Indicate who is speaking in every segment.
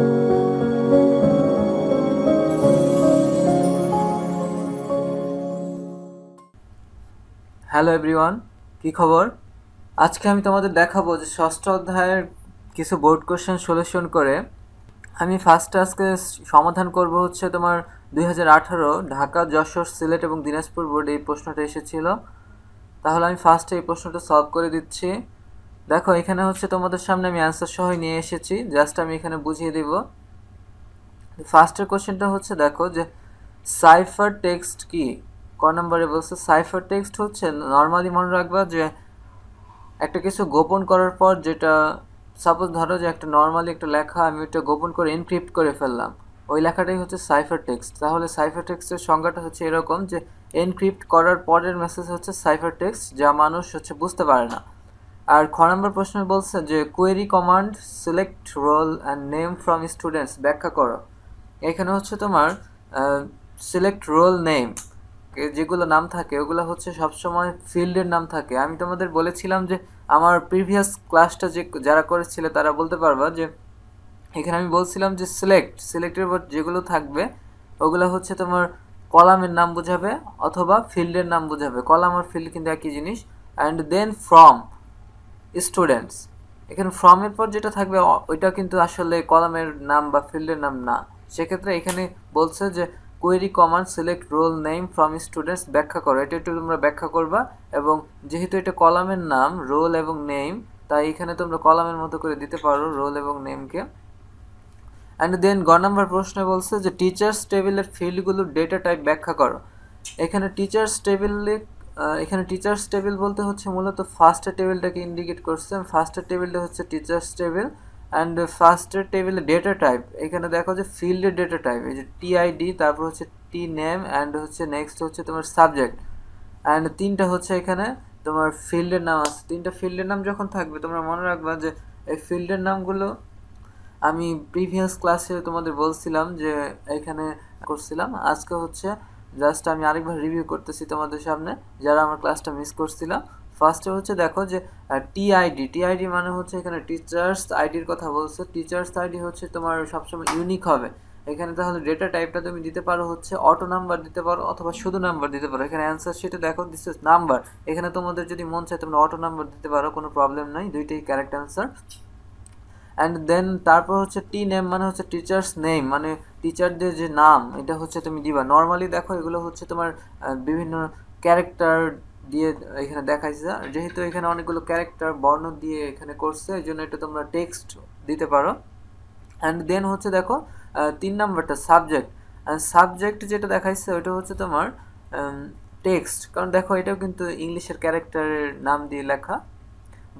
Speaker 1: hello everyone কি খবর আজকে আমি তোমাদের দেখাবো যে ষষ্ঠ অধ্যায়ের কিছু বোর্ড কোশ্চেন সলিউশন করে আমি ফার্স্ট আজকে সমাধান করব হচ্ছে তোমার দুই ঢাকা যশোর সিলেট এবং দিনাজপুর বোর্ডে এই প্রশ্নটা এসেছিল তাহলে আমি ফার্স্টে এই প্রশ্নটা সলভ করে দিচ্ছি দেখো এখানে হচ্ছে তোমাদের সামনে আমি অ্যান্সার সহ নিয়ে এসেছি জাস্ট আমি এখানে বুঝিয়ে দেব ফার্স্টের কোশ্চেনটা হচ্ছে দেখো যে সাইফার টেক্সট কি ক নম্বরে বলছে সাইফার টেক্সট হচ্ছে নর্মালি মনে রাখবা যে একটা কিছু গোপন করার পর যেটা সাপোজ ধরো যে একটা নর্মালি একটা লেখা আমি ওইটা গোপন করে এনক্রিপ্ট করে ফেললাম ওই লেখাটাই হচ্ছে সাইফার টেক্সট তাহলে সাইফার টেক্সটের সংজ্ঞাটা হচ্ছে এরকম যে এনক্রিপ্ট করার পরের মেসেজ হচ্ছে সাইফার টেক্সট যা মানুষ হচ্ছে বুঝতে পারে না আর খ নম্বর প্রশ্ন বলছে যে query command select roll and name from students ব্যাখ্যা করো এখানে হচ্ছে তোমার সিলেক্ট রোল নেম যেগুলো নাম থাকে ওগুলো হচ্ছে সবসময় ফিল্ডের নাম থাকে আমি তোমাদের বলেছিলাম যে আমার প্রিভিয়াস ক্লাসটা যে যারা করেছিল তারা বলতে পারবা যে এখানে আমি বলছিলাম যে সিলেক্ট সিলেক্টের পর যেগুলো থাকবে ওগুলো হচ্ছে তোমার কলামের নাম বোঝাবে অথবা ফিল্ডের নাম বোঝাবে কলাম আর ফিল্ড কিন্তু একই জিনিস অ্যান্ড দেন ফ্রম স্টুডেন্টস এখানে ফর্মের এর পর যেটা থাকবে ওইটা কিন্তু আসলে কলামের নাম বা ফিল্ডের নাম না সেক্ষেত্রে এখানে বলছে যে query command select roll name from students ব্যাখ্যা করো এটা একটু তোমরা ব্যাখ্যা করবা এবং যেহেতু এটা কলামের নাম রোল এবং নেম তাই এখানে তোমরা কলামের মতো করে দিতে পারো রোল এবং নেমকে অ্যান্ড দেন গ নাম্বার প্রশ্নে বলছে যে টিচার্স টেবিলের ফিল্ডগুলোর ডেটা টাইপ ব্যাখ্যা করো এখানে টিচার্স টেবিলে এখানে টিচার্স টেবিল বলতে হচ্ছে মূলত ফার্স্টের টেবিলটাকে ইন্ডিকেট করছে ফার্স্টের টেবিলটা হচ্ছে টিচার্স টেবিল অ্যান্ড ফার্স্টের টেবিলে ডেটা টাইপ এখানে দেখো যে ফিল্ডের ডেটা টাইপ এই যে টিআইডি তারপর হচ্ছে টি নেম অ্যান্ড হচ্ছে নেক্সট হচ্ছে তোমার সাবজেক্ট অ্যান্ড তিনটা হচ্ছে এখানে তোমার ফিল্ডের নাম আছে তিনটা ফিল্ডের নাম যখন থাকবে তোমরা মনে রাখবা যে এই ফিল্ডের নামগুলো আমি প্রিভিয়াস ক্লাসে তোমাদের বলছিলাম যে এখানে করছিলাম আজকে হচ্ছে জাস্ট আমি আরেকবার রিভিউ করতেছি তোমাদের সামনে যারা আমার ক্লাসটা মিস করছিলাম ফার্স্টে হচ্ছে দেখো যে টিআইডি টিআইডি মানে হচ্ছে এখানে টিচার্স আইডির কথা বলছে টিচার্স আইডি হচ্ছে তোমার সবসময় ইউনিক হবে এখানে তাহলে ডেটা টাইপটা তুমি দিতে পারো হচ্ছে অটো নাম্বার দিতে পারো অথবা শুধু নাম্বার দিতে পারো এখানে অ্যান্সার সেটা দেখো দিস ইস নাম্বার এখানে তোমাদের যদি মন চায় তোমরা অটো নাম্বার দিতে পারো কোনো প্রবলেম নাই দুইটাই ক্যারেক্ট অ্যান্সার অ্যান্ড দেন তারপর হচ্ছে টি নেম মানে হচ্ছে টিচার্স নেম মানে টিচারদের যে নাম এটা হচ্ছে তুমি দিবা নর্মালি দেখো এগুলো হচ্ছে তোমার বিভিন্ন ক্যারেক্টার দিয়ে এখানে দেখাইছে যেহেতু এখানে অনেকগুলো ক্যারেক্টার বর্ণ দিয়ে এখানে করছে এই জন্য এটা তোমরা টেক্সট দিতে পারো অ্যান্ড দেন হচ্ছে দেখো তিন নাম্বারটা সাবজেক্ট সাবজেক্ট যেটা দেখাইছে ওটা হচ্ছে তোমার টেক্সট কারণ দেখো এটাও কিন্তু ইংলিশের ক্যারেক্টারের নাম দিয়ে লেখা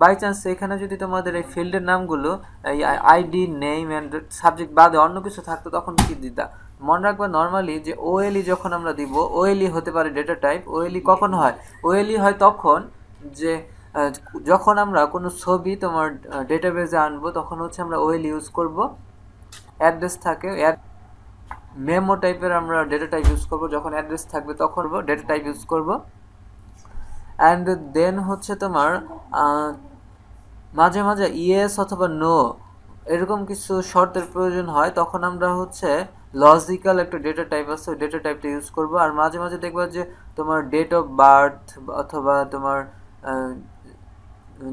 Speaker 1: বাই চান্স এখানে যদি তোমাদের এই ফিল্ডের নামগুলো এই আইডি নেম অ্যান্ড সাবজেক্ট বাদে অন্য কিছু থাকতো তখন কি দিতা মনে রাখবা নর্মালি যে ওএলই e যখন আমরা দিব ওএলই e হতে পারে ডেটা টাইপ ওএলই কখন হয় ওএলই e হয় তখন যে যখন আমরা কোনো ছবি তোমার ডেটাবেজে আনবো তখন হচ্ছে আমরা ওয়েল ইউজ করব অ্যাড্রেস থাকে মেমো টাইপের আমরা ডেটা টাইপ ইউজ করব যখন অ্যাড্রেস থাকবে তখন ডেটা টাইপ ইউজ করব অ্যান্ড দেন হচ্ছে তোমার মাঝে মাঝে ইয়েস অথবা নো এরকম কিছু শর্তের প্রয়োজন হয় তখন আমরা হচ্ছে লজিক্যাল একটা ডেটা টাইপ আছে ডেটা টাইপটা ইউজ করব আর মাঝে মাঝে দেখবা যে তোমার ডেট অফ বার্থ অথবা তোমার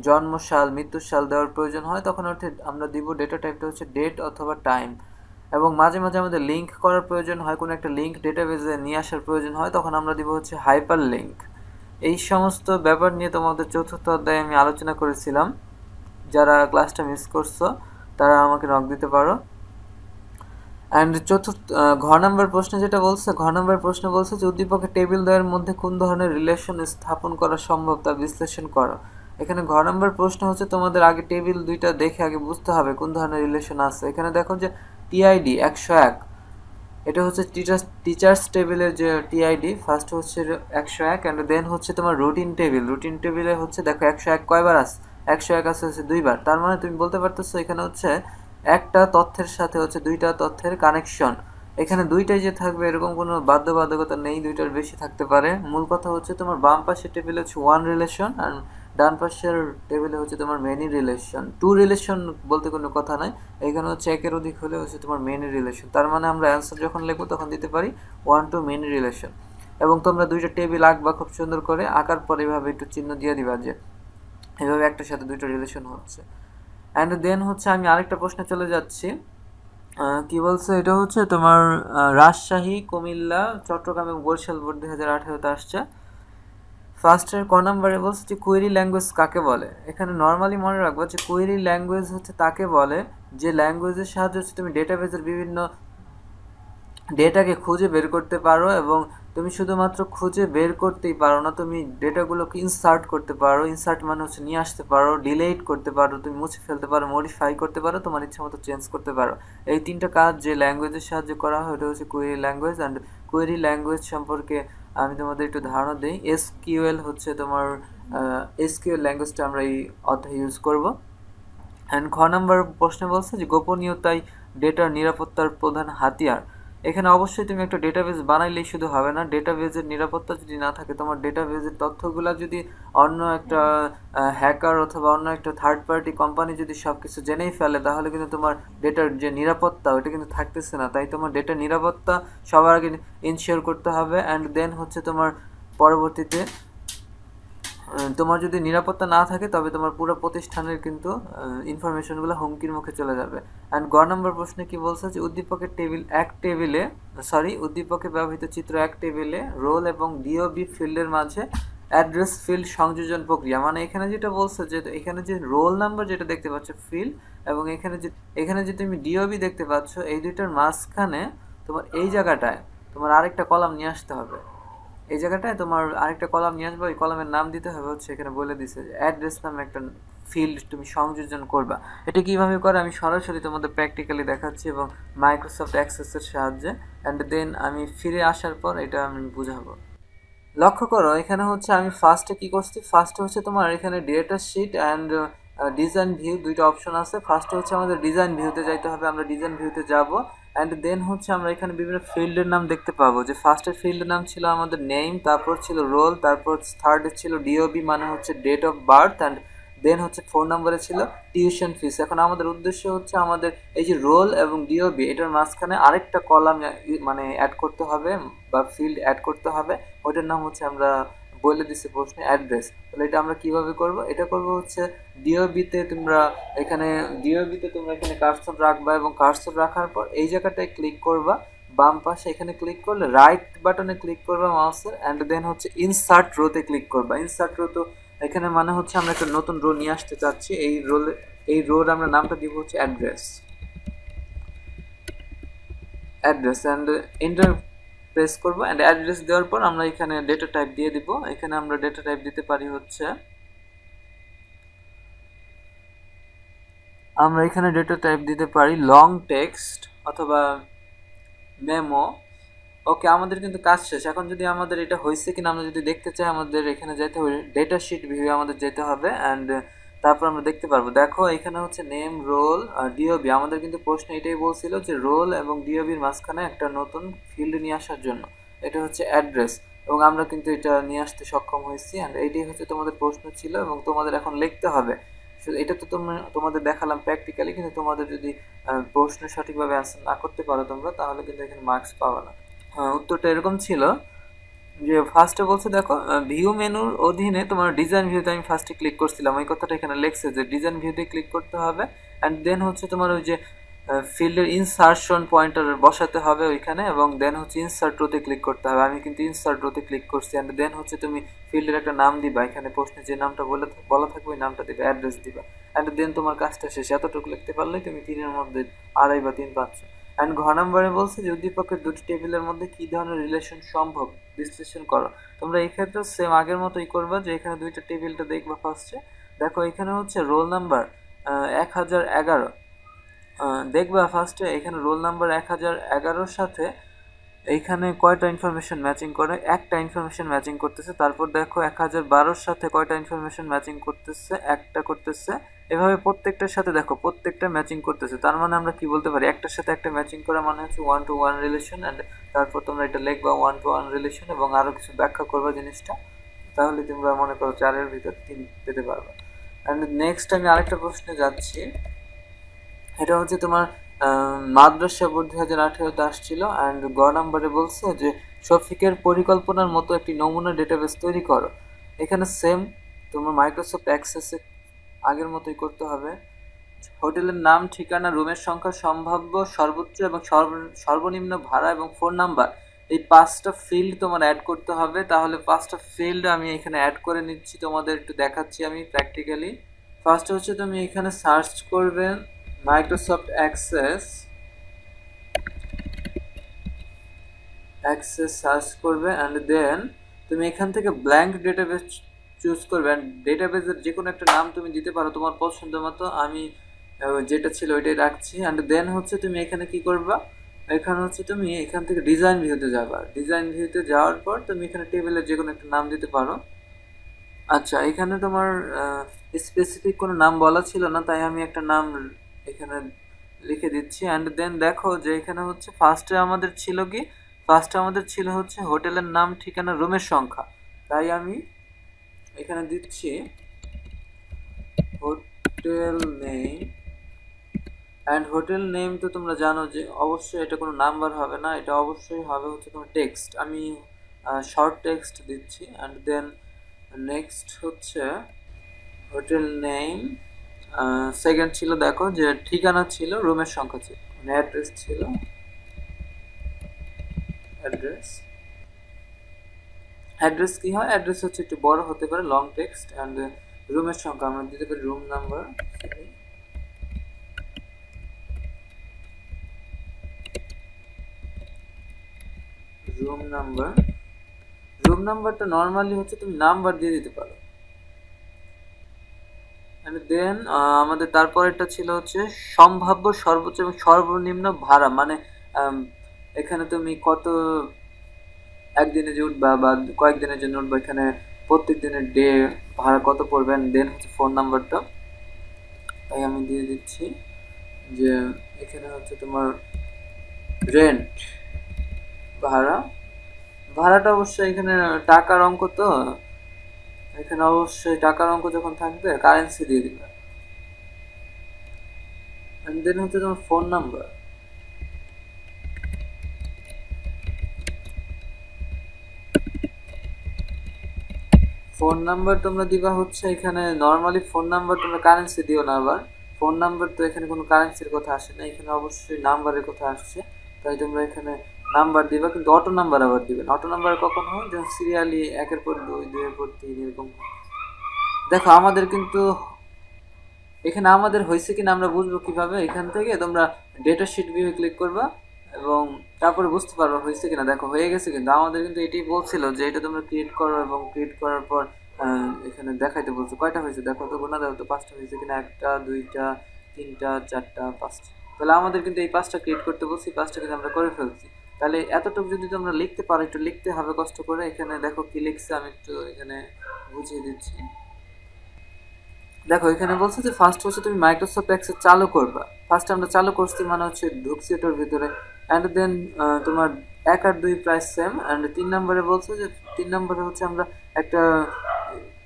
Speaker 1: জন্মসাল মৃত্যুসাল দেওয়ার প্রয়োজন হয় তখন অর্থে আমরা দিব ডেটা টাইপটা হচ্ছে ডেট অথবা টাইম এবং মাঝে মাঝে আমাদের লিঙ্ক করার প্রয়োজন হয় কোনো একটা লিঙ্ক ডেটাবেজে নিয়ে আসার প্রয়োজন হয় তখন আমরা দিব হচ্ছে হাইপার লিঙ্ক এই সমস্ত ব্যাপার নিয়ে তোমাদের চতুর্থ অধ্যায়ে আমি আলোচনা করেছিলাম যারা ক্লাসটা মিস করছো তারা আমাকে নক দিতে পারো অ্যান্ড চতুর্থ ঘর নম্বর প্রশ্নে যেটা বলছে ঘর নম্বর প্রশ্নে বলছে যে উদ্দীপকের টেবিল দ্বয়ের মধ্যে কোন ধরনের রিলেশন স্থাপন করা সম্ভব তা বিশ্লেষণ করো এখানে ঘর নম্বর প্রশ্ন হচ্ছে তোমাদের আগে টেবিল দুইটা দেখে আগে বুঝতে হবে কোন ধরনের রিলেশন আছে এখানে দেখো যে টিআইডি একশো এক এটা হচ্ছে টিচার্স টিচার্স টেবিলের যে টিআইডি ফার্স্ট হচ্ছে একশো এক অ্যান্ড দেন হচ্ছে তোমার রুটিন টেবিল রুটিন টেবিলে হচ্ছে দেখো একশো এক কয়বার আছে একশো এক আছে হচ্ছে দুইবার তার মানে তুমি বলতে পারতেছো এখানে হচ্ছে একটা তথ্যের সাথে হচ্ছে দুইটা তথ্যের কানেকশন এখানে দুইটাই যে থাকবে এরকম কোনো বাধ্যবাধকতা নেই দুইটার বেশি থাকতে পারে মূল কথা হচ্ছে তোমার বাম পাশের টেবিলে হচ্ছে ওয়ান রিলেশন আর ডান পাশের টেবিলে হচ্ছে তোমার মেনি রিলেশন টু রিলেশন বলতে কোনো কথা নাই এখানে হচ্ছে একের অধিক হলে হচ্ছে তোমার মেনি রিলেশন তার মানে আমরা অ্যান্সার যখন লিখবো তখন দিতে পারি ওয়ান টু মেনি রিলেশন এবং তোমরা দুইটা টেবিল আঁকবা খুব সুন্দর করে আঁকার পরে এভাবে একটু চিহ্ন দিয়ে দিবা যে এভাবে একটার সাথে দুটো রিলেশন হচ্ছে অ্যান্ড দেন হচ্ছে আমি আরেকটা প্রশ্নে চলে যাচ্ছি কি বলছে এটা হচ্ছে তোমার রাজশাহী কুমিল্লা চট্টগ্রাম এবং বরিশাল বোর্ড দুই হাজার আঠেরোতে আসছে ফার্স্টের ক নাম্বারে বলছে যে কুয়েরি ল্যাঙ্গুয়েজ কাকে বলে এখানে নর্মালি মনে রাখবো যে কুয়েরি ল্যাঙ্গুয়েজ হচ্ছে তাকে বলে যে ল্যাঙ্গুয়েজের সাহায্যে হচ্ছে তুমি ডেটাবেজের বিভিন্ন ডেটাকে খুঁজে বের করতে পারো এবং তুমি শুধুমাত্র খুঁজে বের করতেই পারো না তুমি ডেটাগুলোকে ইনসার্ট করতে পারো ইনসার্ট মানে হচ্ছে নিয়ে আসতে পারো ডিলেট করতে পারো তুমি মুছে ফেলতে পারো মডিফাই করতে পারো তোমার ইচ্ছে মতো চেঞ্জ করতে পারো এই তিনটা কাজ যে ল্যাঙ্গুয়েজের সাহায্যে করা হয় ওটা হচ্ছে query language and query language সম্পর্কে আমি তোমাদের একটু ধারণা দিই এসকিউএল হচ্ছে তোমার এসকিউএল ল্যাঙ্গুয়েজটা আমরা এই অধ্যায় ইউজ করবো অ্যান্ড খ নম্বর প্রশ্নে বলছে যে গোপনীয়তাই ডেটার নিরাপত্তার প্রধান হাতিয়ার এখানে অবশ্যই তুমি একটা ডেটাবেস বানাইলেই শুধু হবে না ডেটাবেজের নিরাপত্তা যদি না থাকে তোমার ডেটাবেজের তথ্যগুলো যদি অন্য একটা হ্যাকার অথবা অন্য একটা থার্ড পার্টি কোম্পানি যদি সব কিছু জেনেই ফেলে তাহলে কিন্তু তোমার ডেটার যে নিরাপত্তা ওটা কিন্তু থাকতেছে না তাই তোমার ডেটার নিরাপত্তা সবার আগে ইনশিওর করতে হবে অ্যান্ড দেন হচ্ছে তোমার পরবর্তীতে তোমার যদি নিরাপত্তা না থাকে তবে তোমার পুরো প্রতিষ্ঠানের কিন্তু ইনফরমেশনগুলো হুমকির মুখে চলে যাবে অ্যান্ড গ নম্বর প্রশ্নে কি বলছে যে উদ্দীপকের টেবিল এক টেবিলে সরি উদ্দীপকে ব্যবহৃত চিত্র এক টেবিলে রোল এবং ডিওবি ফিল্ডের মাঝে অ্যাড্রেস ফিল্ড সংযোজন প্রক্রিয়া মানে এখানে যেটা বলছে যে এখানে যে রোল নাম্বার যেটা দেখতে পাচ্ছ ফিল্ড এবং এখানে যে এখানে যে তুমি ডিওবি দেখতে পাচ্ছ এই দুইটার মাঝখানে তোমার এই জায়গাটায় তোমার আরেকটা কলাম নিয়ে আসতে হবে এই জায়গাটায় তোমার আরেকটা কলাম নিয়ে আসবে ওই কলামের নাম দিতে হবে হচ্ছে এখানে বলে দিছে অ্যাড্রেস নামে একটা ফিল্ড তুমি সংযোজন করবা এটা কীভাবে করে আমি সরাসরি তোমাদের প্র্যাকটিক্যালি দেখাচ্ছি এবং মাইক্রোসফট অ্যাক্সেসের সাহায্যে অ্যান্ড দেন আমি ফিরে আসার পর এটা আমি বুঝাবো লক্ষ্য করো এখানে হচ্ছে আমি ফার্স্টে কি করছি ফার্স্টে হচ্ছে তোমার এখানে data sheet and design view দুইটা অপশন আছে ফার্স্টে হচ্ছে আমাদের ডিজাইন ভিউতে যাইতে হবে আমরা ডিজাইন ভিউতে যাবো অ্যান্ড দেন হচ্ছে আমরা এখানে বিভিন্ন ফিল্ডের নাম দেখতে পাবো যে ফার্স্টের ফিল্ডের নাম ছিল আমাদের নেম তারপর ছিল রোল তারপর থার্ড ছিল ডিওবি মানে হচ্ছে date of birth and then হচ্ছে ফোন নাম্বারে ছিল টিউশন ফিস এখন আমাদের উদ্দেশ্য হচ্ছে আমাদের এই যে রোল এবং ডিওবি এটার মাঝখানে আরেকটা কলাম মানে অ্যাড করতে হবে বা ফিল্ড অ্যাড করতে হবে ওইটার নাম হচ্ছে আমরা বলে দিছে প্রশ্নে অ্যাড্রেস তাহলে এটা আমরা কিভাবে করব এটা করব হচ্ছে ডিওবিতে তোমরা এখানে ডিওবিতে তোমরা এখানে কার্সর রাখবা এবং কার্সর রাখার পর এই জায়গাটায় ক্লিক করবা বাম পাশে এখানে ক্লিক করলে রাইট বাটনে ক্লিক করবা মাউসের অ্যান্ড দেন হচ্ছে ইনসার্ট রোতে ক্লিক করবা ইনসার্ট রো তো এখানে মানে হচ্ছে আমরা একটা নতুন রো নিয়ে আসতে চাচ্ছি এই রোলে এই রোড আমরা নামটা দিব হচ্ছে address address and enter press করব অ্যান্ড অ্যাড্রেস দেওয়ার পর আমরা এখানে ডেটা টাইপ দিয়ে দিব এখানে আমরা ডেটা টাইপ দিতে পারি হচ্ছে আমরা এখানে ডেটা টাইপ দিতে পারি লং টেক্সট অথবা মেমো ওকে আমাদের কিন্তু কাজ শেষ এখন যদি আমাদের এটা হয়েছে কিনা আমরা যদি দেখতে চাই আমাদের এখানে যেতে হবে ডেটা শিট ভিউ আমাদের যেতে হবে অ্যান্ড তারপর আমরা দেখতে পারবো দেখো এখানে হচ্ছে নেম রোল আর ডিওবি আমাদের কিন্তু প্রশ্ন এটাই বলছিল যে রোল এবং ডিওবির মাঝখানে একটা নতুন ফিল্ড নিয়ে আসার জন্য এটা হচ্ছে অ্যাড্রেস এবং আমরা কিন্তু এটা নিয়ে আসতে সক্ষম হয়েছি অ্যান্ড এইটাই হচ্ছে তোমাদের প্রশ্ন ছিল এবং তোমাদের এখন লিখতে হবে এটা তো তোমরা তোমাদের দেখালাম প্র্যাকটিক্যালি কিন্তু তোমাদের যদি প্রশ্ন সঠিকভাবে অ্যান্সার না করতে পারো তোমরা তাহলে কিন্তু এখানে মার্কস পাবো না উত্তরটা এরকম ছিল যে ফার্স্টে বলছে দেখো ভিউ মেনুর অধীনে তোমার ডিজাইন ভিউতে আমি ফার্স্টে ক্লিক করছিলাম ওই কথাটা এখানে লেখছে যে ডিজাইন ভিউতে ক্লিক করতে হবে অ্যান্ড দেন হচ্ছে তোমার ওই যে ফিল্ডের ইনসার্শন পয়েন্টার বসাতে হবে ওইখানে এবং দেন হচ্ছে ইনসার্ট রোতে ক্লিক করতে হবে আমি কিন্তু ইনসার্ট রোতে ক্লিক করছি অ্যান্ড দেন হচ্ছে তুমি ফিল্ডের একটা নাম দিবা এখানে প্রশ্নে যে নামটা বলে বলা থাকবে ওই নামটা দিবে অ্যাড্রেস দিবা অ্যান্ড দেন তোমার কাজটা শেষ এতটুকু লিখতে পারলে তুমি তিনের মধ্যে আড়াই বা তিন পাঁচশো অ্যান্ড ঘ নম্বরে বলছে যে উদ্দীপকের দুটি টেবিলের মধ্যে কী ধরনের রিলেশন সম্ভব বিশ্লেষণ করো তোমরা এই ক্ষেত্রে সেম আগের মতোই করবা যে এখানে দুইটা টেবিলটা দেখবা ফার্স্টে দেখো এখানে হচ্ছে রোল নাম্বার এক হাজার এগারো দেখবা ফার্স্টে এখানে রোল নাম্বার এক হাজার এগারোর সাথে এইখানে কয়টা ইনফরমেশন ম্যাচিং করে একটা ইনফরমেশন ম্যাচিং করতেছে তারপর দেখো এক হাজার বারোর সাথে কয়টা ইনফরমেশন ম্যাচিং করতেছে একটা করতেছে এভাবে প্রত্যেকটার সাথে দেখো প্রত্যেকটা ম্যাচিং করতেছে তার মানে আমরা কি বলতে পারি একটার সাথে একটা ম্যাচিং করা মানে হচ্ছে one to one relation and তারপর তোমরা এটা বা ওয়ান টু ওয়ান রিলেশন এবং আরও কিছু ব্যাখ্যা করবা জিনিসটা তাহলে তোমরা মনে করো চারের ভিতর তিন পেতে পারবে অ্যান্ড নেক্সট আমি আরেকটা প্রশ্নে যাচ্ছি এটা হচ্ছে তোমার মাদ্রাসা বোর্ড দু হাজার আঠেরোতে আসছিল অ্যান্ড গ নাম্বারে বলছে যে শফিকের পরিকল্পনার মতো একটি নমুনা ডেটাবেস তৈরি করো এখানে সেম তোমার মাইক্রোসফট অ্যাক্সেসে আগের মতোই করতে হবে হোটেলের নাম ঠিকানা রুমের সংখ্যা সম্ভাব্য সর্বোচ্চ এবং সর্বনিম্ন ভাড়া এবং ফোন নাম্বার এই পাঁচটা ফিল্ড তোমার অ্যাড করতে হবে তাহলে পাঁচটা ফিল্ড আমি এখানে অ্যাড করে নিচ্ছি তোমাদের একটু দেখাচ্ছি আমি প্র্যাকটিক্যালি ফার্স্ট হচ্ছে তুমি এখানে সার্চ করবে মাইক্রোসফট অ্যাক্সেস অ্যাক্সেস সার্চ করবে অ্যান্ড দেন তুমি এখান থেকে ব্ল্যাঙ্ক ডেটাবেস চুজ করবেন ডেটাবেজের যে কোনো একটা নাম তুমি দিতে পারো তোমার পছন্দ মতো আমি যেটা ছিল ওইটাই রাখছি অ্যান্ড দেন হচ্ছে তুমি এখানে কি করবা এখানে হচ্ছে তুমি এখান থেকে ডিজাইন ভিউতে যাবা ডিজাইন ভিউতে যাওয়ার পর তুমি এখানে টেবিলের যে কোনো একটা নাম দিতে পারো আচ্ছা এখানে তোমার স্পেসিফিক কোনো নাম বলা ছিল না তাই আমি একটা নাম এখানে লিখে দিচ্ছি অ্যান্ড দেন দেখো যে এখানে হচ্ছে ফার্স্টে আমাদের ছিল কি ফার্স্টে আমাদের ছিল হচ্ছে হোটেলের নাম ঠিকানা রুমের সংখ্যা তাই আমি এখানে দিচ্ছি hotel name and hotel name তো তোমরা জানো যে অবশ্যই এটা কোনো নাম্বার হবে না এটা অবশ্যই হবে হচ্ছে কোনো টেক্সট আমি শর্ট টেক্সট দিচ্ছি অ্যান্ড দেন নেক্সট হচ্ছে হোটেল নেম সেকেন্ড ছিল দেখো যে ঠিকানা ছিল রুমের সংখ্যা ছিল মানে অ্যাড্রেস ছিল অ্যাড্রেস অ্যাড্রেস কী হয় অ্যাড্রেস হচ্ছে একটু বড় হতে পারে লং টেক্সট অ্যান্ড রুমের সংখ্যা আমরা দিতে পারি room number room number room নাম্বারটা নর্মালি হচ্ছে তুমি নাম্বার দিয়ে দিতে পারো দেন uh, আমাদের তারপরেরটা ছিল হচ্ছে সম্ভাব্য সর্বোচ্চ এবং সর্বনিম্ন ভাড়া মানে um, এখানে তুমি কত একদিনে যে উঠবা বা কয়েকদিনের জন্য উঠবা এখানে প্রত্যেক দিনের ডে ভাড়া কত পড়বেন দেন হচ্ছে ফোন নাম্বারটা তাই আমি দিয়ে দিচ্ছি যে এখানে হচ্ছে তোমার রেন্ট ভাড়া ভাড়াটা অবশ্যই এখানে টাকার অঙ্ক তো এখানে অবশ্যই টাকার অঙ্ক যখন থাকবে কারেন্সি দিয়ে দিবে দেন হচ্ছে তোমার ফোন নাম্বার ফোন নাম্বার তোমরা দিবা হচ্ছে এখানে নর্মালি ফোন নাম্বার তোমরা কারেন্সি দিও না আবার ফোন নাম্বার তো এখানে কোনো কারেন্সির কথা আসে না এখানে অবশ্যই নাম্বারের কথা আসছে তাই তোমরা এখানে নাম্বার দিবা কিন্তু অটো নাম্বার আবার দিবেন অটো নাম্বার কখন হয় যখন সিরিয়ালি একের পর দুই দুইয়ের পর তিন এরকম দেখো আমাদের কিন্তু এখানে আমাদের হয়েছে কিনা আমরা বুঝবো কিভাবে এখান থেকে তোমরা ডেটা শিট ভিউ ক্লিক করবা এবং তারপরে বুঝতে পারবো হয়েছে কিনা দেখো হয়ে গেছে কিন্তু আমাদের কিন্তু এটি বলছিল যে এটা তোমরা ক্রিয়েট করো এবং ক্রিয়েট করার পর এখানে দেখাইতে বলছো কয়টা হয়েছে দেখো তো গোনা দেখো তো পাঁচটা হয়েছে কিনা একটা দুইটা তিনটা চারটা পাঁচটা তাহলে আমাদের কিন্তু এই পাঁচটা ক্রিয়েট করতে বলছি পাঁচটা কিন্তু আমরা করে ফেলছি তাহলে এতটুকু যদি তোমরা লিখতে পারো একটু লিখতে হবে কষ্ট করে এখানে দেখো কি লিখছে আমি একটু এখানে বুঝিয়ে দিচ্ছি দেখো এখানে বলছে যে ফার্স্ট হচ্ছে তুমি মাইক্রোসফট অ্যাক্সেস চালু করবা ফার্স্ট আমরা চালু করছি মানে হচ্ছে ঢুকছি ওটার ভিতরে অ্যান্ড দেন তোমার এক আর দুই প্রাইস সেম অ্যান্ড তিন নম্বরে বলছে যে তিন নম্বরে হচ্ছে আমরা একটা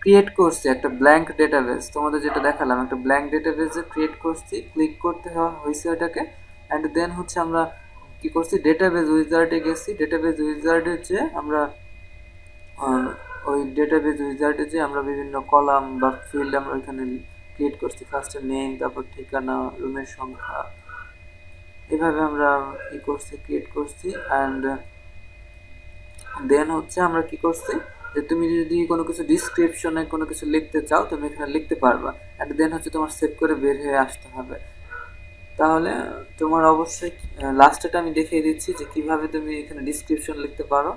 Speaker 1: ক্রিয়েট করছি একটা ব্ল্যাঙ্ক ডেটাবেস তোমাদের যেটা দেখালাম একটা ব্ল্যাঙ্ক ডেটাবেসে ক্রিয়েট করছি ক্লিক করতে হয়েছে ওটাকে অ্যান্ড দেন হচ্ছে আমরা কি করছি ডেটাবেস উইজার্ডে গেছি ডেটাবেস উইজার্ডে যে আমরা ওই ডেটাবেজ উইজার্ডে যে আমরা বিভিন্ন কলাম বা ফিল্ড আমরা ওইখানে ক্রিয়েট করছি ফার্স্টে নেম তারপর ঠিকানা রুমের সংখ্যা এভাবে আমরা ই করছি ক্রিয়েট করছি অ্যান্ড দেন হচ্ছে আমরা কি করছি যে তুমি যদি কোনো কিছু ডিসক্রিপশনে কোনো কিছু লিখতে চাও তুমি এখানে লিখতে পারবা অ্যান্ড দেন হচ্ছে তোমার সেভ করে বের হয়ে আসতে হবে তাহলে তোমার অবশ্যই লাস্টেটা আমি দেখিয়ে দিচ্ছি যে কিভাবে তুমি এখানে ডিসক্রিপশন লিখতে পারো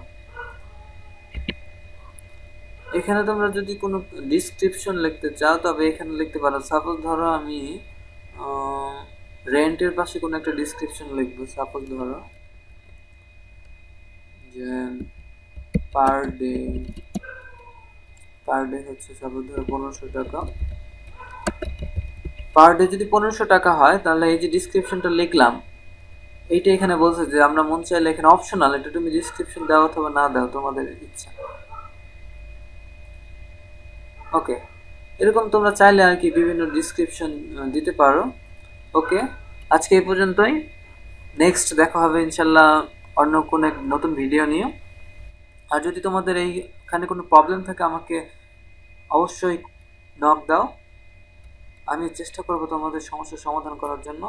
Speaker 1: এখানে তোমরা যদি কোনো ডিসক্রিপশন লিখতে চাও তবে এখানে লিখতে পারো সাপোজ ধরো আমি রেন্টের পাশে কোনো একটা ডিসক্রিপশন লিখবো সাপোজ ধরো যে পার ডে পার ডে হচ্ছে সাপোজ ধরো পনেরোশো টাকা পার ডে যদি পনেরোশো টাকা হয় তাহলে এই যে ডিসক্রিপশনটা লিখলাম এইটা এখানে বলছে যে আমরা মন চাইলে এখানে অপশনাল এটা তুমি ডিসক্রিপশন দাও অথবা না দাও তোমাদের ইচ্ছা ওকে এরকম তোমরা চাইলে আর কি বিভিন্ন ডিসক্রিপশন দিতে পারো ওকে আজকে এই পর্যন্তই নেক্সট দেখা হবে ইনশাল্লাহ অন্য কোনো এক নতুন ভিডিও নিয়েও আর যদি তোমাদের এইখানে কোনো প্রবলেম থাকে আমাকে অবশ্যই নক দাও আমি চেষ্টা করব তোমাদের সমস্যার সমাধান করার জন্য